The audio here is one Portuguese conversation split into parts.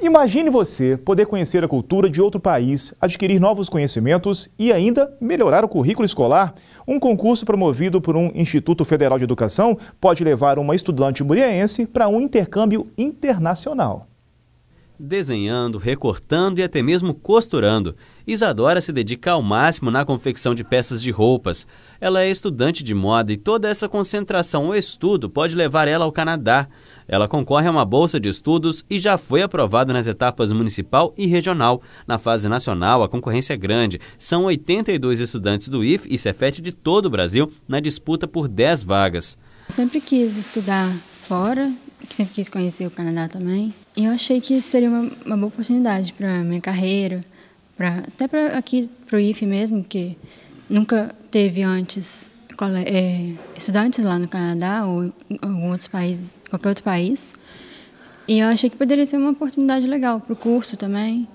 Imagine você poder conhecer a cultura de outro país, adquirir novos conhecimentos e ainda melhorar o currículo escolar. Um concurso promovido por um Instituto Federal de Educação pode levar uma estudante muriense para um intercâmbio internacional. Desenhando, recortando e até mesmo costurando. Isadora se dedica ao máximo na confecção de peças de roupas. Ela é estudante de moda e toda essa concentração ou estudo pode levar ela ao Canadá. Ela concorre a uma bolsa de estudos e já foi aprovada nas etapas municipal e regional. Na fase nacional, a concorrência é grande. São 82 estudantes do IF e Cefet de todo o Brasil na disputa por 10 vagas. Eu sempre quis estudar fora, sempre quis conhecer o Canadá também. E eu achei que seria uma, uma boa oportunidade para minha carreira, para até para aqui, para o IFE mesmo, que nunca teve antes é, estudantes lá no Canadá ou em algum outro país, qualquer outro país. E eu achei que poderia ser uma oportunidade legal para o curso também,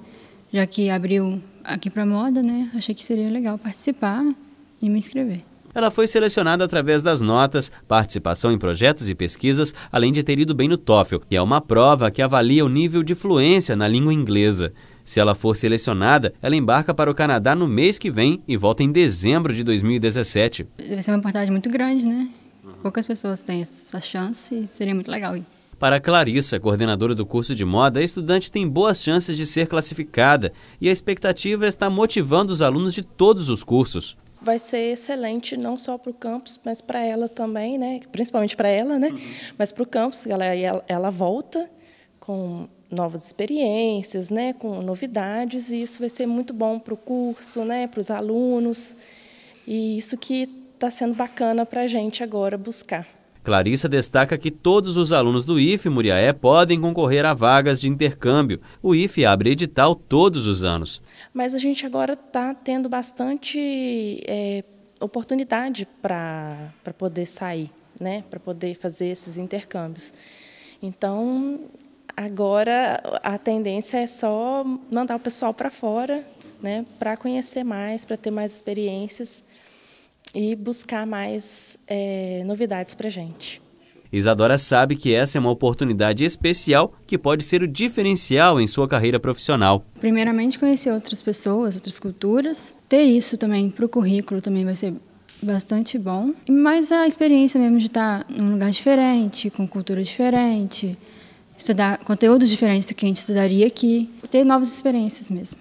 já que abriu aqui para moda, né? Achei que seria legal participar e me inscrever. Ela foi selecionada através das notas, participação em projetos e pesquisas, além de ter ido bem no TOEFL, que é uma prova que avalia o nível de fluência na língua inglesa. Se ela for selecionada, ela embarca para o Canadá no mês que vem e volta em dezembro de 2017. Vai ser uma oportunidade muito grande, né? Uhum. Poucas pessoas têm essa chance e seria muito legal ir. Para Clarissa, coordenadora do curso de moda, a estudante tem boas chances de ser classificada e a expectativa é está motivando os alunos de todos os cursos vai ser excelente não só para o campus, mas para ela também, né? principalmente para ela, né? Uhum. mas para o campus, ela, ela, ela volta com novas experiências, né? com novidades, e isso vai ser muito bom para o curso, né? para os alunos, e isso que está sendo bacana para a gente agora buscar. Clarissa destaca que todos os alunos do IFE Muriaé podem concorrer a vagas de intercâmbio. O IFE abre edital todos os anos. Mas a gente agora está tendo bastante é, oportunidade para poder sair, né? para poder fazer esses intercâmbios. Então, agora a tendência é só mandar o pessoal para fora, né? para conhecer mais, para ter mais experiências e buscar mais é, novidades para a gente. Isadora sabe que essa é uma oportunidade especial que pode ser o diferencial em sua carreira profissional. Primeiramente, conhecer outras pessoas, outras culturas. Ter isso também para o currículo também vai ser bastante bom. Mas a experiência mesmo de estar num lugar diferente, com cultura diferente, estudar conteúdos diferentes do que a gente estudaria aqui, ter novas experiências mesmo.